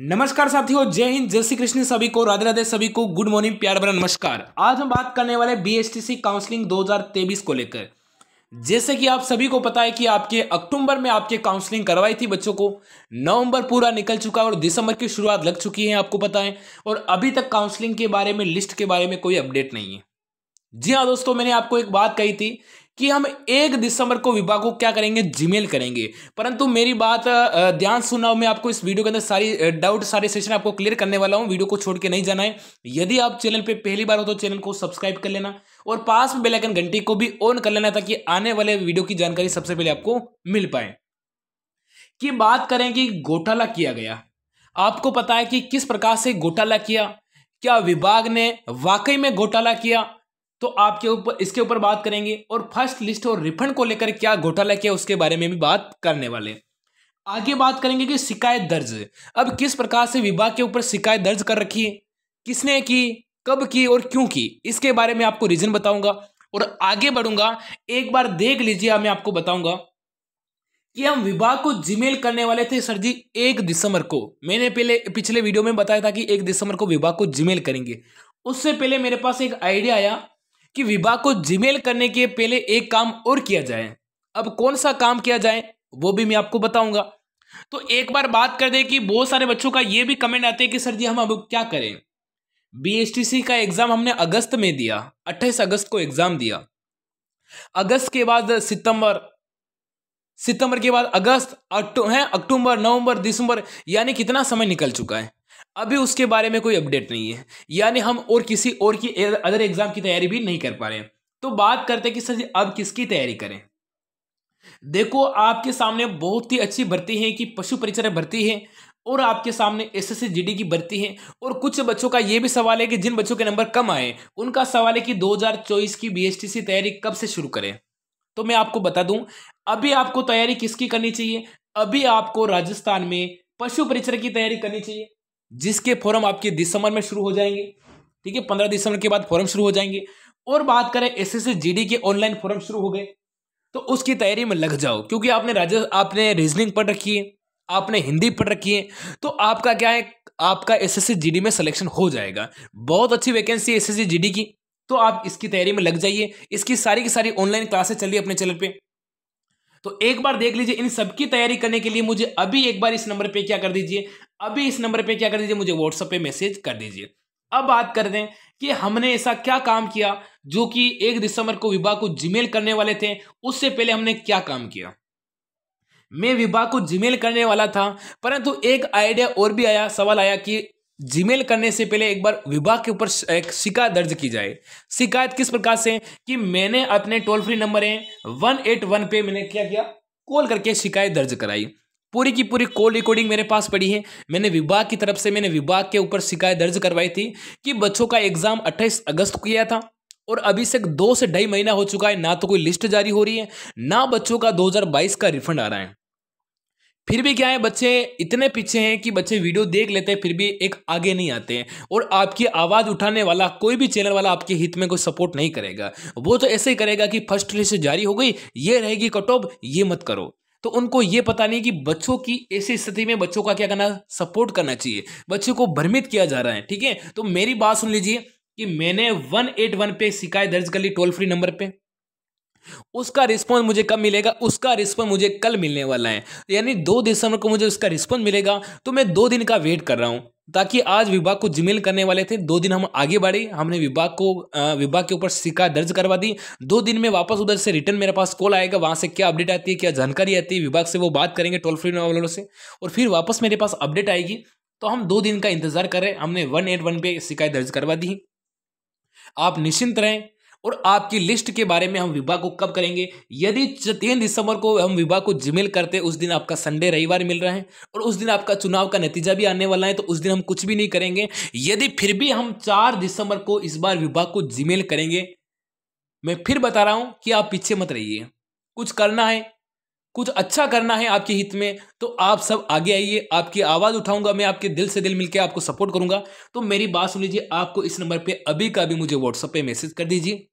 नमस्कार साथियों जय हिंद जय श्री कृष्ण सभी को राधे राधे सभी को गुड मॉर्निंग प्यार भरा नमस्कार आज हम बात करने वाले बीएसटीसी काउंसलिंग 2023 को लेकर जैसे कि आप सभी को पता है कि आपके अक्टूबर में आपके काउंसलिंग करवाई थी बच्चों को नवंबर पूरा निकल चुका है और दिसंबर की शुरुआत लग चुकी है आपको पता है और अभी तक काउंसलिंग के बारे में लिस्ट के बारे में कोई अपडेट नहीं है जी हाँ दोस्तों मैंने आपको एक बात कही थी कि हम एक दिसंबर को विभाग को क्या करेंगे जीमेल करेंगे परंतु मेरी बात ध्यान सुना मैं आपको इस वीडियो के अंदर सारी डाउट सारे सेशन आपको क्लियर करने वाला हूं वीडियो को छोड़ के नहीं जाना है यदि आप चैनल पे पहली बार हो तो चैनल को सब्सक्राइब कर लेना और पास में बेलाइकन घंटी को भी ऑन कर लेना ताकि आने वाले वीडियो की जानकारी सबसे पहले आपको मिल पाए कि बात करें कि घोटाला किया गया आपको पता है कि किस प्रकार से घोटाला किया क्या विभाग ने वाकई में घोटाला किया तो आपके ऊपर इसके ऊपर बात करेंगे और फर्स्ट लिस्ट और रिफंड को लेकर क्या घोटाला किया उसके बारे में भी बात करने वाले आगे बात करेंगे कि शिकायत दर्ज अब किस प्रकार से विभाग के ऊपर शिकायत दर्ज कर रखी है किसने की कब की और क्यों की इसके बारे में आपको रीजन बताऊंगा और आगे बढ़ूंगा एक बार देख लीजिए मैं आपको बताऊंगा कि हम विभाग को जीमेल करने वाले थे सर जी एक दिसंबर को मैंने पहले पिछले वीडियो में बताया था कि एक दिसंबर को विभाग को जीमेल करेंगे उससे पहले मेरे पास एक आइडिया आया कि विभाग को जीमेल करने के पहले एक काम और किया जाए अब कौन सा काम किया जाए वो भी मैं आपको बताऊंगा तो एक बार बात कर दे कि बहुत सारे बच्चों का ये भी कमेंट आते हैं कि सर जी हम अब क्या करें बीएसटीसी का एग्ज़ाम हमने अगस्त में दिया 28 अगस्त को एग्ज़ाम दिया अगस्त के बाद सितंबर सितंबर के बाद अगस्त अक्टू है अक्टूबर नवंबर दिसंबर यानी कितना समय निकल चुका है अभी उसके बारे में कोई अपडेट नहीं है यानी हम और किसी और की अदर एग्ज़ाम की तैयारी भी नहीं कर पा रहे तो बात करते कि सर जी अब किसकी तैयारी करें देखो आपके सामने बहुत ही अच्छी भर्ती है कि पशु परिचर भर्ती है और आपके सामने एस एस की भर्ती है और कुछ बच्चों का ये भी सवाल है कि जिन बच्चों के नंबर कम आए उनका सवाल है कि 2024 की बी से तैयारी कब से शुरू करें तो मैं आपको बता दूं अभी आपको तैयारी किसकी करनी चाहिए अभी आपको राजस्थान में पशु परिचर की तैयारी करनी चाहिए जिसके फॉरम आपके दिसंबर में शुरू हो जाएंगे ठीक है पंद्रह दिसंबर के बाद फॉरम शुरू हो जाएंगे और बात करें एस एस के ऑनलाइन फॉरम शुरू हो गए तो उसकी तैयारी में लग जाओ क्योंकि आपने राज्य आपने रीजनिंग पढ़ रखी है आपने हिंदी पढ़ रखी है तो आपका क्या है आपका एस एस में सिलेक्शन हो जाएगा बहुत अच्छी वैकेंसी है एस एस की तो आप इसकी तैयारी में लग जाइए इसकी सारी की सारी ऑनलाइन क्लासेस चल रही है अपने चैनल पर तो एक बार देख लीजिए इन सबकी तैयारी करने के लिए मुझे अभी एक बार इस नंबर पे क्या कर दीजिए अभी इस नंबर पे क्या कर दीजिए मुझे व्हाट्सएप पे मैसेज कर दीजिए अब बात कर दें कि हमने ऐसा क्या काम किया जो कि एक दिसंबर को विभाग को जीमेल करने वाले थे उससे पहले हमने क्या काम किया मैं विभाग को जीमेल करने वाला था परंतु एक आइडिया और भी आया सवाल आया कि जीमेल करने से पहले एक बार विभाग के ऊपर एक शिकायत दर्ज की जाए शिकायत किस प्रकार से कि मैंने अपने टोल फ्री नंबर है वन एट वन पे मैंने क्या किया कॉल करके शिकायत दर्ज कराई पूरी की पूरी कॉल रिकॉर्डिंग मेरे पास पड़ी है मैंने विभाग की तरफ से मैंने विभाग के ऊपर शिकायत दर्ज करवाई थी कि बच्चों का एग्जाम अट्ठाईस अगस्त को किया था और अभी से दो से ढाई महीना हो चुका है ना तो कोई लिस्ट जारी हो रही है ना बच्चों का 2022 का रिफंड आ रहा है फिर भी क्या है बच्चे इतने पीछे हैं कि बच्चे वीडियो देख लेते हैं फिर भी एक आगे नहीं आते हैं और आपकी आवाज़ उठाने वाला कोई भी चैनल वाला आपके हित में कोई सपोर्ट नहीं करेगा वो तो ऐसे ही करेगा कि फर्स्ट लिस्ट जारी हो गई ये रहेगी कट ऑफ ये मत करो तो उनको ये पता नहीं कि बच्चों की ऐसी स्थिति में बच्चों का क्या करना सपोर्ट करना चाहिए बच्चों को भ्रमित किया जा रहा है ठीक है तो मेरी बात सुन लीजिए कि मैंने वन पे शिकायत दर्ज कर ली टोल फ्री नंबर पे उसका रिस्पॉन्स मुझे कब मिलेगा उसका रिस्पॉन्स मुझे कल मिलने वाला है यानी दो दिसंबर को मुझे उसका रिस्पॉन्स मिलेगा तो मैं दो दिन का वेट कर रहा हूँ ताकि आज विभाग को जिमेल करने वाले थे दो दिन हम आगे बढ़े हमने विभाग को विभाग के ऊपर शिकायत दर्ज करवा दी दो दिन में वापस उधर से रिटर्न मेरे पास कॉल आएगा वहाँ से क्या अपडेट आती है क्या जानकारी आती है विभाग से वो बात करेंगे टोल फ्री वालों से और फिर वापस मेरे पास अपडेट आएगी तो हम दो दिन का इंतजार करें हमने वन एट वन पे शिकायत दर्ज करवा दी आप निश्चिंत रहें और आपकी लिस्ट के बारे में हम विवाह को कब करेंगे यदि तीन दिसंबर को हम विवाह को जीमेल करते उस दिन आपका संडे रविवार मिल रहा है और उस दिन आपका चुनाव का नतीजा भी आने वाला है तो उस दिन हम कुछ भी नहीं करेंगे यदि फिर भी हम चार दिसंबर को इस बार विवाह को जीमेल करेंगे मैं फिर बता रहा हूं कि आप पीछे मत रहिए कुछ करना है कुछ अच्छा करना है आपके हित में तो आप सब आगे आइए आपकी आवाज़ उठाऊंगा मैं आपके दिल से दिल मिलकर आपको सपोर्ट करूंगा तो मेरी बात सुन लीजिए आपको इस नंबर पे अभी का अभी मुझे व्हाट्सअप पे मैसेज कर दीजिए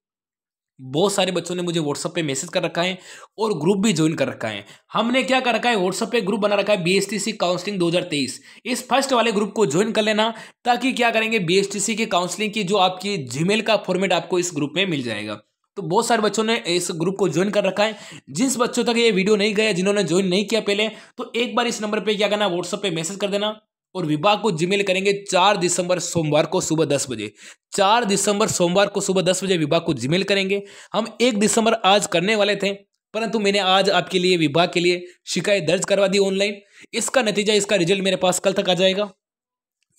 बहुत सारे बच्चों ने मुझे व्हाट्सअप पे मैसेज कर रखा है और ग्रुप भी ज्वाइन कर रखा है हमने क्या कर रखा है व्हाट्सअप पे ग्रुप बना रखा है बीएसटीसी काउंसलिंग 2023 इस फर्स्ट वाले ग्रुप को ज्वाइन कर लेना ताकि क्या करेंगे बीएसटीसी के काउंसलिंग की जो आपकी जीमेल का फॉर्मेट आपको इस ग्रुप में मिल जाएगा तो बहुत सारे बच्चों ने इस ग्रुप को ज्वाइन कर रखा है जिस बच्चों तक ये वीडियो नहीं गया जिन्होंने ज्वाइन नहीं किया पहले तो एक बार इस नंबर पे क्या करना व्हाट्सअप पे मैसेज कर देना और विभाग को जीमेल करेंगे चार दिसंबर सोमवार को सुबह दस बजे चार दिसंबर सोमवार को सुबह दस बजे विभाग को जीमेल करेंगे हम एक दिसंबर आज करने वाले थे परंतु मैंने आज आपके लिए विभाग के लिए शिकायत दर्ज करवा दी ऑनलाइन इसका नतीजा इसका रिजल्ट मेरे पास कल तक आ जाएगा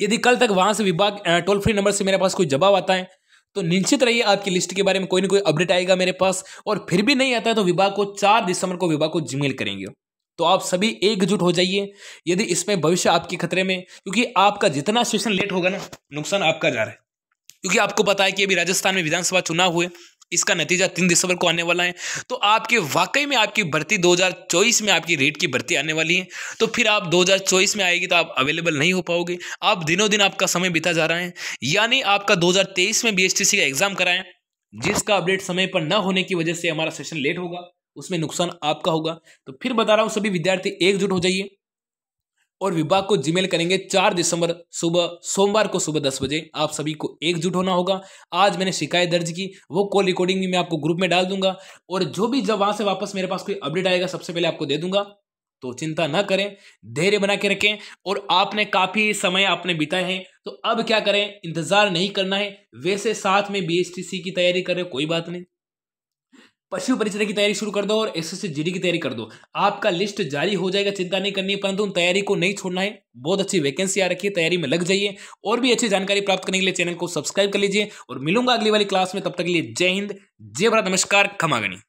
यदि कल तक वहां से विभाग टोल फ्री नंबर से मेरे पास कोई जवाब आता है तो निश्चित रहिए आपकी लिस्ट के बारे में कोई ना कोई अपडेट आएगा मेरे पास और फिर भी नहीं आता है तो विभाग को चार दिसंबर को विभाग को जीमेल करेंगे तो आप सभी एकजुट हो जाइए यदि इसमें भविष्य आपके खतरे में क्योंकि आपका जितना सेशन लेट होगा ना नुकसान आपका जा रहा है क्योंकि आपको पता है कि अभी राजस्थान में विधानसभा चुनाव हुए इसका नतीजा तीन दिसंबर को आने वाला है तो आपके वाकई में आपकी भर्ती 2024 में आपकी रेट की भर्ती आने वाली है तो फिर आप 2024 में आएगी तो आप अवेलेबल नहीं हो पाओगे आप दिनों दिन आपका समय बिता जा रहा है यानी आपका 2023 में बी का एग्ज़ाम कराएं जिसका अपडेट समय पर ना होने की वजह से हमारा सेशन लेट होगा उसमें नुकसान आपका होगा तो फिर बता रहा हूँ सभी विद्यार्थी एकजुट हो जाइए और विभाग को जीमेल करेंगे चार दिसंबर सुबह सोमवार को सुबह दस बजे आप सभी को एकजुट होना होगा आज मैंने शिकायत दर्ज की वो कॉल रिकॉर्डिंग भी मैं आपको ग्रुप में डाल दूंगा और जो भी जब वहां से वापस मेरे पास कोई अपडेट आएगा सबसे पहले आपको दे दूंगा तो चिंता ना करें धैर्य बना के रखें और आपने काफ़ी समय आपने बिताए हैं तो अब क्या करें इंतज़ार नहीं करना है वैसे साथ में बी की तैयारी करें कोई बात नहीं पशु परिचर्या की तैयारी शुरू कर दो और एस एस जीडी की तैयारी कर दो आपका लिस्ट जारी हो जाएगा चिंता नहीं करनी है परंतु उन तैयारी को नहीं छोड़ना है बहुत अच्छी वैकेंसी आ रखी है तैयारी में लग जाइए और भी अच्छी जानकारी प्राप्त करने के लिए चैनल को सब्सक्राइब कर लीजिए और मिलूंगा अगली वाली क्लास में तब तक के लिए जय हिंद जय भारत नमस्कार खमागनी